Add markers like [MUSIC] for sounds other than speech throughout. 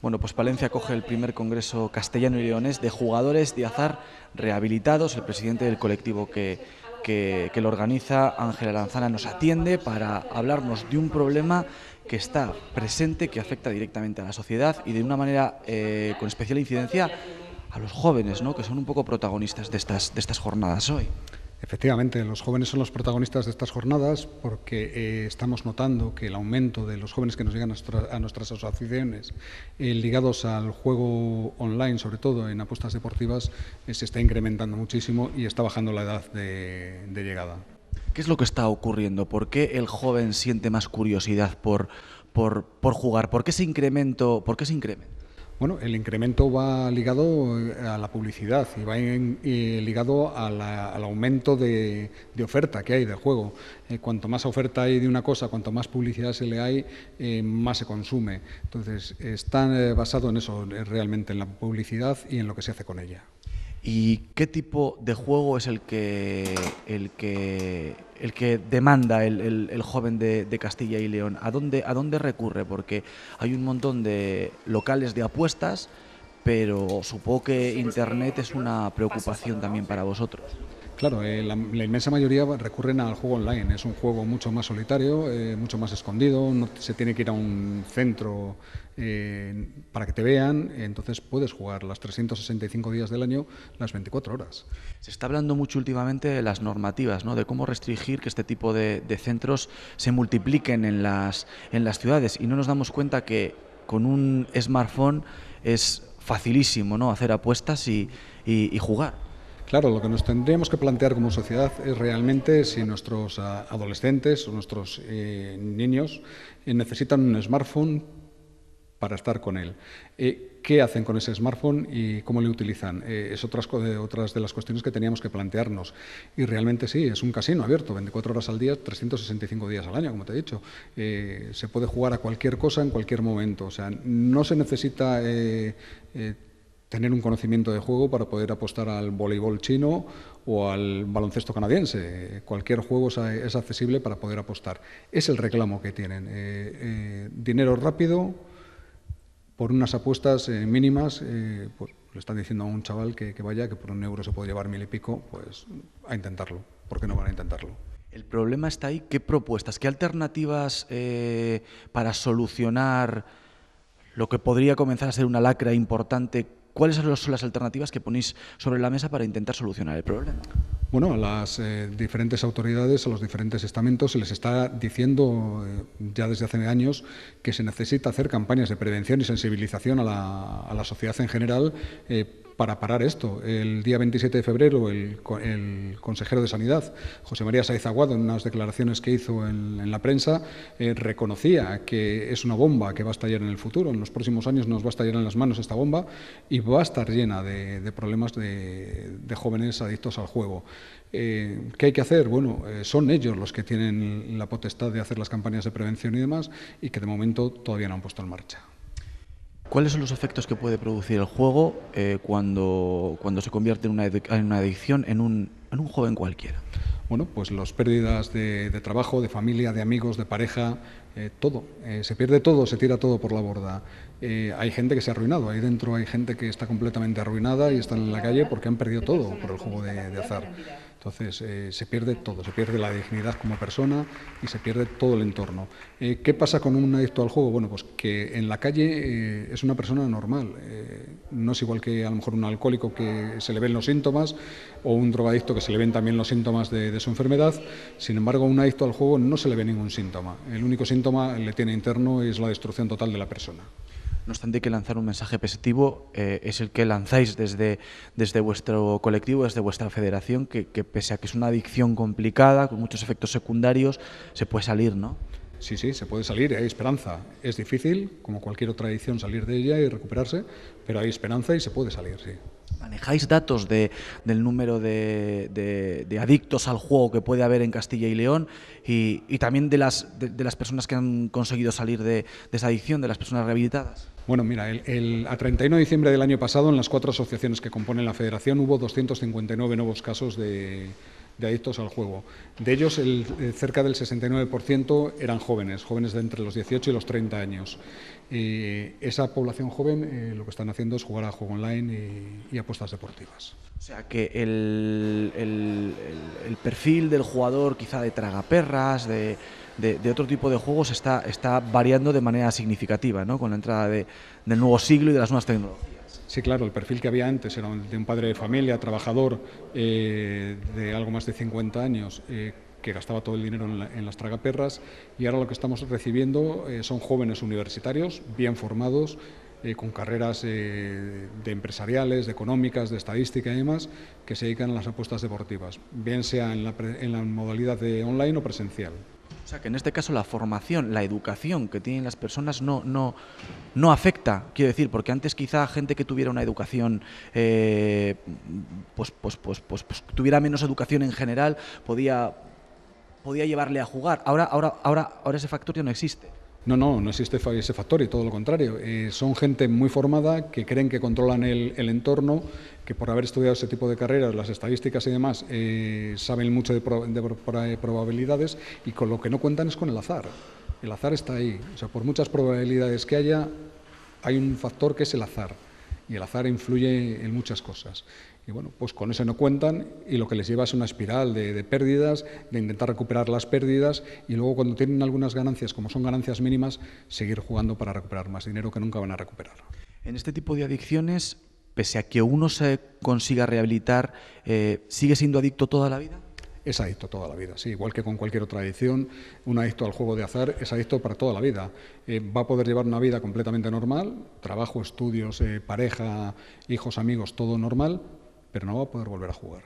Bueno, pues Palencia coge el primer Congreso Castellano y Leones de jugadores de azar rehabilitados. El presidente del colectivo que, que, lo organiza, Ángela Lanzana, nos atiende para hablarnos de un problema que está presente, que afecta directamente a la sociedad y de una manera eh, con especial incidencia a los jóvenes, ¿no? que son un poco protagonistas de estas, de estas jornadas hoy. Efectivamente, los jóvenes son los protagonistas de estas jornadas porque eh, estamos notando que el aumento de los jóvenes que nos llegan a, nuestras asociaciones eh, ligados al juego online, sobre todo en apuestas deportivas, eh, se está incrementando muchísimo y está bajando la edad de, llegada. ¿Qué es lo que está ocurriendo? ¿Por qué el joven siente más curiosidad por, por, jugar? ¿Por qué se incremento? ¿Por qué ese incremento? Bueno, el incremento va ligado eh, a la publicidad y va ligado al aumento de, oferta que hay del juego. Eh, cuanto más oferta hay de una cosa, cuanto más publicidad se le hay, eh, más se consume. Entonces, está basado en eso realmente, en la publicidad y en lo que se hace con ella. ¿Y qué tipo de juego es el que, el que, el que demanda el, joven de, de, Castilla y León? ¿A dónde, ¿A dónde recurre? Porque hay un montón de locales de apuestas, pero supongo que Internet es una preocupación también para vosotros. Claro, eh, la, inmensa mayoría recurren al juego online. Es un juego mucho más solitario, eh, mucho más escondido, no se tiene que ir a un centro eh, para que te vean, entonces puedes jugar las 365 días del año, las 24 horas. Se está hablando mucho últimamente de las normativas, ¿no? de cómo restringir que este tipo de, centros se multipliquen en las, en las ciudades y no nos damos cuenta que con un smartphone es facilísimo ¿no? hacer apuestas y jugar. Claro, lo que nos tendríamos que plantear como sociedad es realmente si nuestros ah, adolescentes o nuestros eh, niños eh, necesitan un smartphone para estar con él. Eh, ¿Qué hacen con ese smartphone y cómo lo utilizan? es otra de las cuestiones que teníamos que plantearnos. Y realmente sí, es un casino abierto, 24 horas al día, 365 días al año, como te he dicho. se puede jugar a cualquier cosa en cualquier momento. O sea, no se necesita tener un conocimiento de juego para poder apostar al voleibol chino o al baloncesto canadiense. Cualquier juego es accesible para poder apostar. Es el reclamo que tienen. Eh, eh, dinero rápido por unas apuestas eh, mínimas. pues le están diciendo a un chaval que, que, vaya, que por un euro se puede llevar mil y pico, pues a intentarlo. ¿Por qué no van a intentarlo? El problema está ahí. ¿Qué propuestas, qué alternativas para solucionar lo que podría comenzar a ser una lacra importante ¿Cuáles son las alternativas que ponéis sobre la mesa para intentar solucionar el problema? Bueno, a las eh, diferentes autoridades, a los diferentes estamentos, se les está diciendo eh, ya desde hace años que se necesita hacer campañas de prevención y sensibilización a la, sociedad en general eh, para parar esto. El día 27 de febrero, el, consejero de Sanidad, José María Saiz Aguado, en unas declaraciones que hizo en, la prensa, eh, reconocía que es una bomba que va a estallar en el futuro. En los próximos años nos va a estallar en las manos esta bomba y va a estar llena de, problemas de, jóvenes adictos al juego. Eh, ¿Qué hay que hacer? Bueno, eh, son ellos los que tienen la potestad de hacer las campañas de prevención y demás, y que de momento todavía no han puesto en marcha. ¿Cuáles son los efectos que puede producir el juego eh, cuando, cuando se convierte en una, en una adicción en un, en un joven cualquiera? Bueno, pues las pérdidas de, trabajo, de familia, de amigos, de pareja, eh, todo. Eh, se pierde todo, se tira todo por la borda. hay gente que se ha arruinado, ahí dentro hay gente que está completamente arruinada y están en la calle porque han perdido todo por el juego de azar. Entonces, eh, se pierde todo, se pierde la dignidad como persona y se pierde todo el entorno. Eh, ¿Qué pasa con un adicto al juego? Bueno, pues que en la calle eh, es una persona normal. no es igual que a lo mejor un alcohólico que se le ven los síntomas o un drogadicto que se le ven también los síntomas de, su enfermedad. Sin embargo, un adicto al juego no se le ve ningún síntoma. El único síntoma le tiene interno es la destrucción total de la persona. No obstante, que lanzar un mensaje positivo, eh, es el que lanzáis desde, desde vuestro colectivo, desde vuestra federación, que, que pese a que es una adicción complicada, con muchos efectos secundarios, se puede salir, ¿no? Sí, sí, se puede salir, hay esperanza. Es difícil, como cualquier otra adicción, salir de ella y recuperarse, pero hay esperanza y se puede salir, sí. ¿Manejáis datos del número de, adictos al juego que puede haber en Castilla y León y, también de las, de, las personas que han conseguido salir de, esa adicción, de las personas rehabilitadas? Bueno, mira, el, a 31 de diciembre del año pasado, en las cuatro asociaciones que componen la federación, hubo 259 nuevos casos de, de adictos al juego. De ellos, el, eh, cerca del 69% eran jóvenes, jóvenes de entre los 18 y los 30 años. esa población joven eh, lo que están haciendo es jugar a juego online y, apuestas deportivas. O sea que el, perfil del jugador, quizá de tragaperras, de, otro tipo de juegos, está, está variando de manera significativa ¿no? con la entrada del nuevo siglo y de las nuevas tecnologías. Sí, claro, el perfil que había antes era de un padre de familia, trabajador eh, de algo más de 50 años. Eh, que gastaba todo el dinero en, las tragaperras y ahora lo que estamos recibiendo eh, son jóvenes universitarios bien formados con carreras de empresariales, de económicas, de estadística y demás, que se dedican a las apuestas deportivas, bien sea en la, en la modalidad de online o presencial. O sea, que en este caso la formación, la educación que tienen las personas no, no, no afecta, quiero decir, porque antes quizá gente que tuviera una educación, pues, pues, pues, pues, tuviera menos educación en general, podía, podía llevarle a jugar. Ahora, ahora, ahora, ahora ese factor ya no existe. No, no, no existe ese factor y todo lo contrario. Eh, son gente muy formada que creen que controlan el, entorno, que por haber estudiado ese tipo de carreras, las estadísticas y demás, eh, saben mucho de, de, probabilidades y con lo que no cuentan es con el azar. El azar está ahí. O sea, por muchas probabilidades que haya, hay un factor que es el azar. Y el azar influye en muchas cosas. Y bueno, pues con eso no cuentan y lo que les lleva es una espiral de, pérdidas, de intentar recuperar las pérdidas y luego cuando tienen algunas ganancias, como son ganancias mínimas, seguir jugando para recuperar más dinero que nunca van a recuperar. En este tipo de adicciones, pese a que uno se consiga rehabilitar, eh, ¿sigue siendo adicto toda la vida? es adicto toda la vida. Sí, igual que con cualquier otra adicción, un adicto al juego de azar es adicto para toda la vida. Eh, va a poder llevar una vida completamente normal, trabajo, estudios, eh, pareja, hijos, amigos, todo normal, pero no va a poder volver a jugar.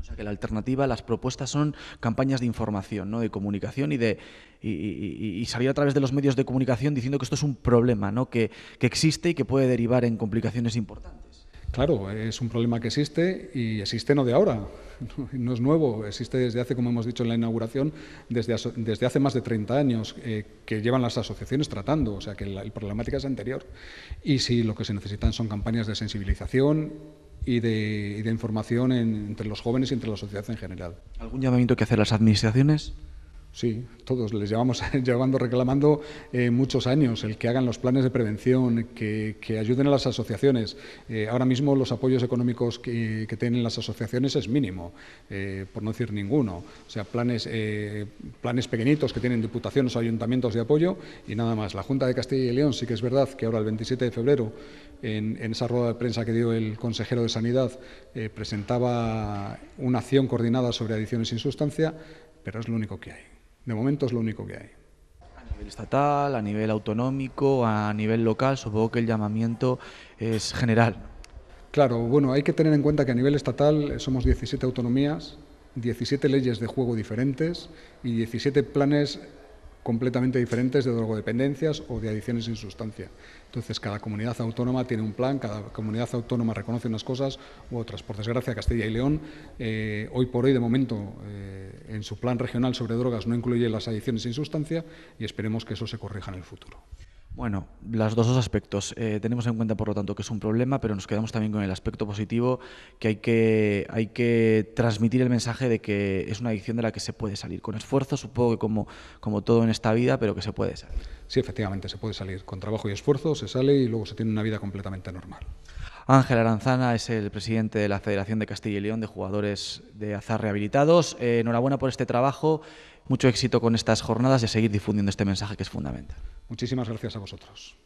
O sea que la alternativa, las propuestas son campañas de información, ¿no? de comunicación y de y, salir a través de los medios de comunicación diciendo que esto es un problema, ¿no? que existe y que puede derivar en complicaciones importantes. Claro, es un problema que existe y existe no de ahora, [LAUGHS] no es nuevo, existe desde hace, como hemos dicho en la inauguración, desde, hace más de 30 años eh, que llevan las asociaciones tratando, o sea que la, problemática es anterior. Y sí, lo que se necesitan son campañas de sensibilización y de, información entre los jóvenes y entre la sociedad en general. ¿Algún llamamiento que hacer las administraciones? Sí, todos les llevamos [LAUGHS] llevando reclamando eh, muchos años el que hagan los planes de prevención, que, ayuden a las asociaciones. Eh, ahora mismo los apoyos económicos que, tienen las asociaciones es mínimo, eh, por no decir ninguno. O sea, planes, planes pequeñitos que tienen diputaciones o ayuntamientos de apoyo y nada más. La Junta de Castilla y León sí que es verdad que ahora el 27 de febrero, en, en esa rueda de prensa que dio el consejero de Sanidad, presentaba una acción coordinada sobre adiciones sin sustancia, pero es lo único que hay. De momento es lo único que hay. A nivel estatal, a nivel autonómico, a nivel local, supongo que el llamamiento es general. Claro, bueno, hay que tener en cuenta que a nivel estatal eh, somos 17 autonomías, 17 leyes de juego diferentes y 17 planes completamente diferentes de drogodependencias o de adicciones sin sustancia. Entonces, cada comunidad autónoma tiene un plan, cada comunidad autónoma reconoce unas cosas u otras. Por desgracia, Castilla y León, eh, hoy por hoy, de momento, eh, en su plan regional sobre drogas no incluye las adicciones sin sustancia y esperemos que eso se corrija en el futuro. Bueno, los dos aspectos. Eh, tenemos en cuenta, por lo tanto, que es un problema, pero nos quedamos también con el aspecto positivo, que hay, que hay que transmitir el mensaje de que es una adicción de la que se puede salir. Con esfuerzo, supongo que como, como todo en esta vida, pero que se puede salir. Sí, efectivamente, se puede salir. Con trabajo y esfuerzo se sale y luego se tiene una vida completamente normal. Ángel Aranzana es el presidente de la Federación de Castilla y León de Jugadores de Azar Rehabilitados. Eh, enhorabuena por este trabajo mucho éxito con estas jornadas y seguir difundiendo este mensaje que es fundamental. Muchísimas gracias a vosotros.